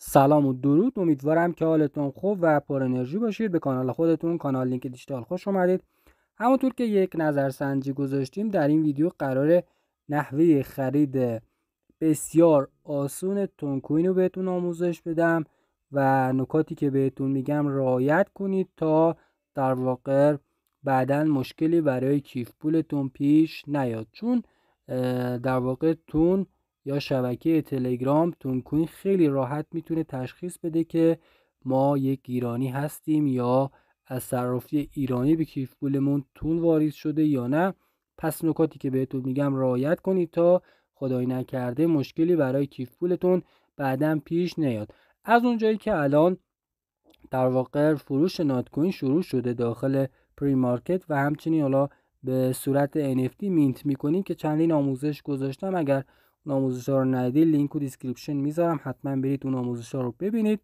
سلام و درود امیدوارم که حالتون خوب و پر انرژی باشید به کانال خودتون کانال لینک دیجیتال خوش اومدید همونطور که یک نظرسنجی گذاشتیم در این ویدیو قرار نحوه خرید بسیار آسون تونکوین رو بهتون آموزش بدم و نکاتی که بهتون میگم رعایت کنید تا در واقع بعدا مشکلی برای کیف پولتون پیش نیاد چون در واقع تون یا شبکه تلگرام کوین خیلی راحت میتونه تشخیص بده که ما یک ایرانی هستیم یا از صرافی ایرانی به کیف پولمون تون واریز شده یا نه پس نکاتی که بهتون میگم رعایت کنید تا خدای نکرده مشکلی برای کیف پولتون بعدا پیش نیاد از اونجایی که الان در واقع فروش کوین شروع شده داخل پری مارکت و همچنین حالا به صورت NFT مینت میکنیم که چندین آموزش گذاشتم اگر آموزش ها رو ندید لینک و دیسکریپشن میذارم حتما برید اون آموزش ها رو ببینید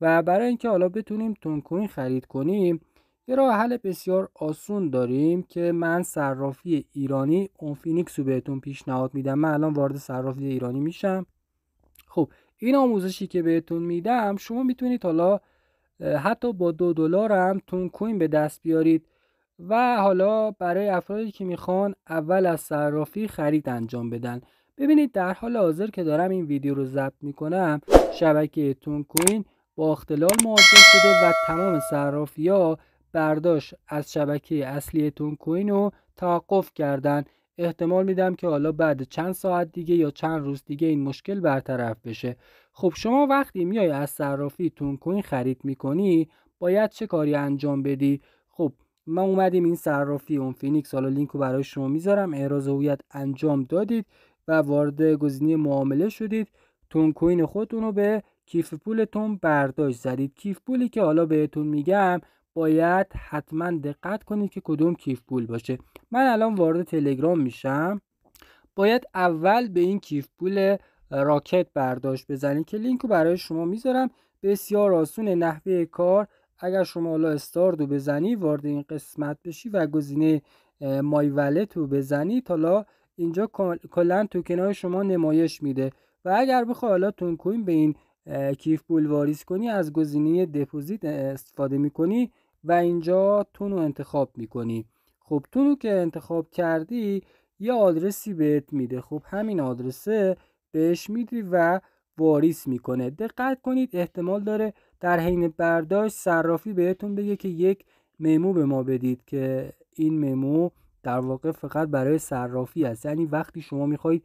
و برای اینکه حالا بتونیم تون کوین خرید کنیم یه راه حل بسیار آسون داریم که من صرافی ایرانی فینیکس رو بهتون پیشنهاد میدم من الان وارد صرافی ایرانی میشم خب این آموزشی که بهتون میدم شما میتونید حالا حتی با دو دلار هم تون کوین به دست بیارید و حالا برای افرادی که میخوان اول از صرافی خرید انجام بدن ببینید در حال حاضر که دارم این ویدیو رو ضبط میکنم شبکه تون کوین با اختلال مواجه شده و تمام صرافی ها برداشت از شبکه اصلی تون کوین رو توقف کردن احتمال میدم که حالا بعد چند ساعت دیگه یا چند روز دیگه این مشکل برطرف بشه خب شما وقتی میای از صرافی تون کوین خرید میکنی باید چه کاری انجام بدی خب ما اومدیم این صرافی اون فینیکس حالا لینک رو برای شما میذارم احراز هویت انجام دادید و وارد گزینه معامله شدید تون کوین خودتون رو به کیف پولتون برداشت زدید کیف پولی که حالا بهتون میگم باید حتما دقت کنید که کدوم کیف پول باشه من الان وارد تلگرام میشم باید اول به این کیف پول راکت برداشت بزنید که لینک رو برای شما میذارم بسیار آسون نحوه کار اگر شما حالا استارد رو بزنی وارد این قسمت بشی و گزینه مای ولت رو بزنید حالا اینجا کلا توکن های شما نمایش میده و اگر بخوای حالا تون کوین به این کیف پول واریز کنی از گزینه دپوزیت استفاده میکنی و اینجا تون رو انتخاب میکنی خب تون رو که انتخاب کردی یه آدرسی بهت میده خب همین آدرسه بهش میدی و واریس میکنه دقت کنید احتمال داره در حین برداشت صرافی بهتون بگه که یک ممو به ما بدید که این ممو در واقع فقط برای صرافی است یعنی وقتی شما میخواهید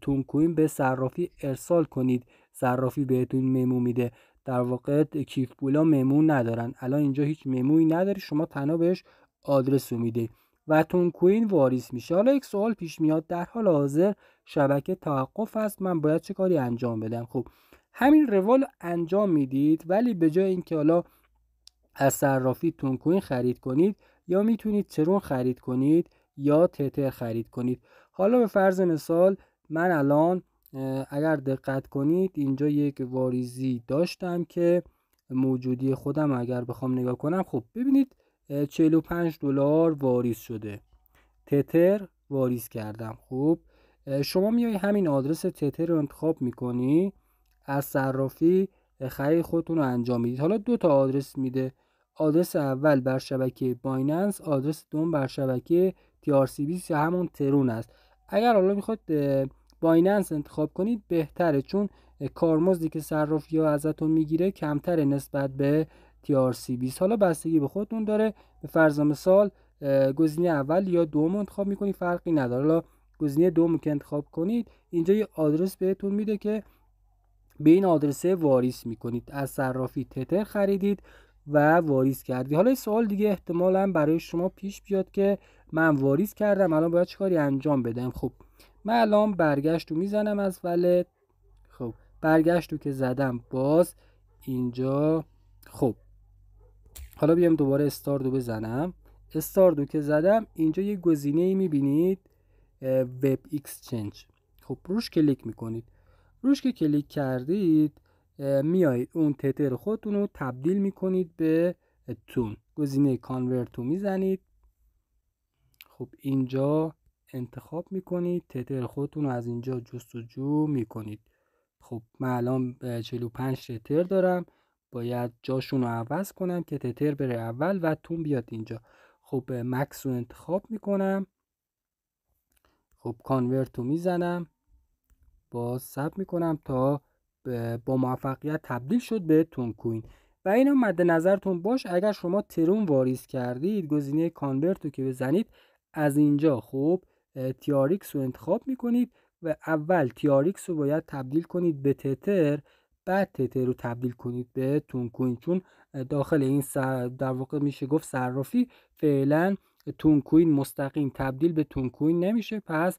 تون کوین به صرافی ارسال کنید صرافی بهتون ممو میده در واقع کیف پولا ممو ندارن الان اینجا هیچ ممویی نداری شما تنها بهش آدرس رو میده و تون کوین واریس میشه حالا یک سوال پیش میاد در حال حاضر شبکه توقف است من باید چه کاری انجام بدم خب همین روال انجام میدید ولی به جای اینکه حالا از صرافی تون کوین خرید کنید یا میتونید ترون خرید کنید یا تتر خرید کنید حالا به فرض مثال من الان اگر دقت کنید اینجا یک واریزی داشتم که موجودی خودم اگر بخوام نگاه کنم خب ببینید 45 دلار واریز شده تتر واریز کردم خوب شما میای همین آدرس تتر رو انتخاب میکنی از صرافی خرید خودتون رو انجام میدید حالا دو تا آدرس میده آدرس اول بر شبکه بایننس آدرس دوم بر شبکه TRC20 یا همون ترون است اگر حالا میخواد بایننس انتخاب کنید بهتره چون کارمزدی که صرافی یا ازتون میگیره کمتر نسبت به سی 20 حالا بستگی به خودتون داره به فرض مثال گزینه اول یا دوم انتخاب میکنید فرقی نداره حالا گزینه دوم که انتخاب کنید اینجا یه آدرس بهتون میده که به این آدرسه واریس میکنید از صرافی تتر خریدید و واریز کردی حالا سوال دیگه احتمالا برای شما پیش بیاد که من واریز کردم الان باید چیکاری انجام بدم خب من الان برگشت رو میزنم از ولد خب برگشت رو که زدم باز اینجا خب حالا بیام دوباره استار دو بزنم استار دو که زدم اینجا یه گزینه ای میبینید وب اکسچنج خب روش کلیک میکنید روش که کلیک کردید میایید اون تتر خودتون رو تبدیل میکنید به تون گزینه کانورت رو میزنید خب اینجا انتخاب میکنید تتر خودتون رو از اینجا جستجو میکنید خب من الان 45 تتر دارم باید جاشون رو عوض کنم که تتر بره اول و تون بیاد اینجا خب مکس رو انتخاب میکنم خب کانورت رو میزنم باز سب میکنم تا با موفقیت تبدیل شد به تون کوین و اینو مد نظرتون باش اگر شما ترون واریز کردید گزینه کانورت رو که بزنید از اینجا خوب تیاریکس رو انتخاب میکنید و اول تیاریکس رو باید تبدیل کنید به تتر بعد تتر رو تبدیل کنید به تون کوین چون داخل این در واقع میشه گفت صرافی فعلا تون کوین مستقیم تبدیل به تون کوین نمیشه پس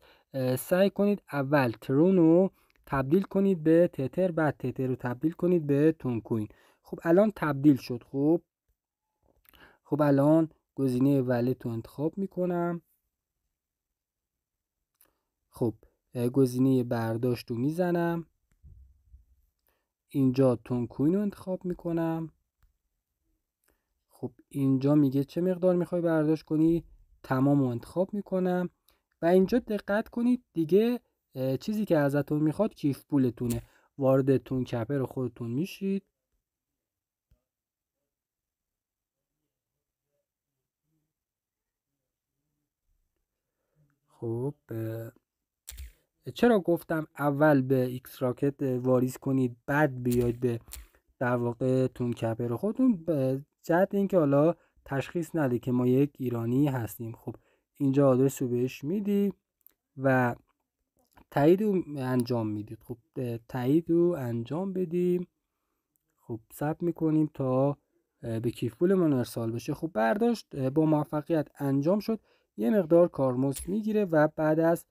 سعی کنید اول ترون رو تبدیل کنید به تتر بعد تتر رو تبدیل کنید به تون کوین خب الان تبدیل شد خب خب الان گزینه ولت رو انتخاب میکنم خب گزینه برداشت رو میزنم اینجا تون کوین رو انتخاب میکنم خب اینجا میگه چه مقدار میخوای برداشت کنی تمام رو انتخاب میکنم و اینجا دقت کنید دیگه چیزی که ازتون میخواد کیف پولتونه وارد تون کپر خودتون میشید خب چرا گفتم اول به ایکس راکت واریز کنید بعد بیاید به در واقع تون کپر خودتون جد اینکه حالا تشخیص نده که ما یک ایرانی هستیم خب اینجا آدرس رو بهش میدی و تایید رو انجام میدید خب تایید رو انجام بدیم خب ثبت میکنیم تا به کیف پولمون ارسال بشه خب برداشت با موفقیت انجام شد یه مقدار کارمزد میگیره و بعد از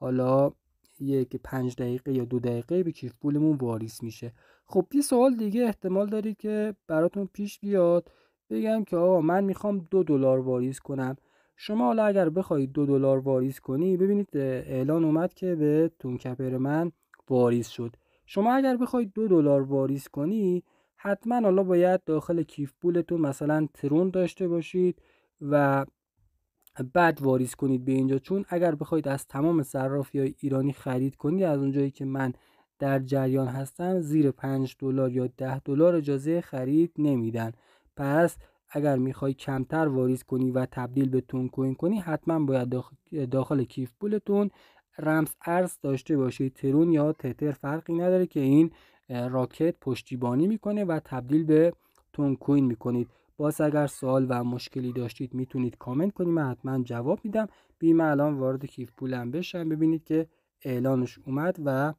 حالا یک پنج دقیقه یا دو دقیقه به کیف پولمون واریس میشه خب یه سوال دیگه احتمال داری که براتون پیش بیاد بگم که آقا من میخوام دو دلار واریس کنم شما حالا اگر بخواید دو دلار واریز کنی ببینید اعلان اومد که به تونکپر من واریز شد شما اگر بخواید دو دلار واریز کنی حتما حالا باید داخل کیف پولتون مثلا ترون داشته باشید و بعد واریز کنید به اینجا چون اگر بخواید از تمام صرافی های ایرانی خرید کنید از اونجایی که من در جریان هستم زیر 5 دلار یا 10 دلار اجازه خرید نمیدن پس اگر میخوای کمتر واریز کنی و تبدیل به تون کوین کنی حتما باید داخل, داخل کیف پولتون رمز ارز داشته باشید ترون یا تتر فرقی نداره که این راکت پشتیبانی میکنه و تبدیل به تون کوین میکنید باز اگر سوال و مشکلی داشتید میتونید کامنت کنید من حتما جواب میدم بیم الان وارد کیف پولم بشم ببینید که اعلانش اومد و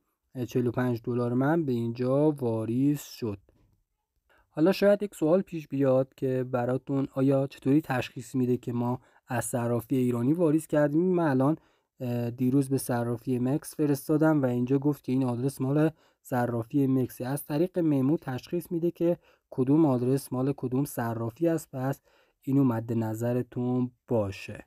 45 دلار من به اینجا واریز شد حالا شاید یک سوال پیش بیاد که براتون آیا چطوری تشخیص میده که ما از صرافی ایرانی واریز کردیم من الان دیروز به صرافی مکس فرستادم و اینجا گفت که این آدرس مال صرافی مکسی از طریق میمو تشخیص میده که کدوم آدرس مال کدوم صرافی است پس اینو مد نظرتون باشه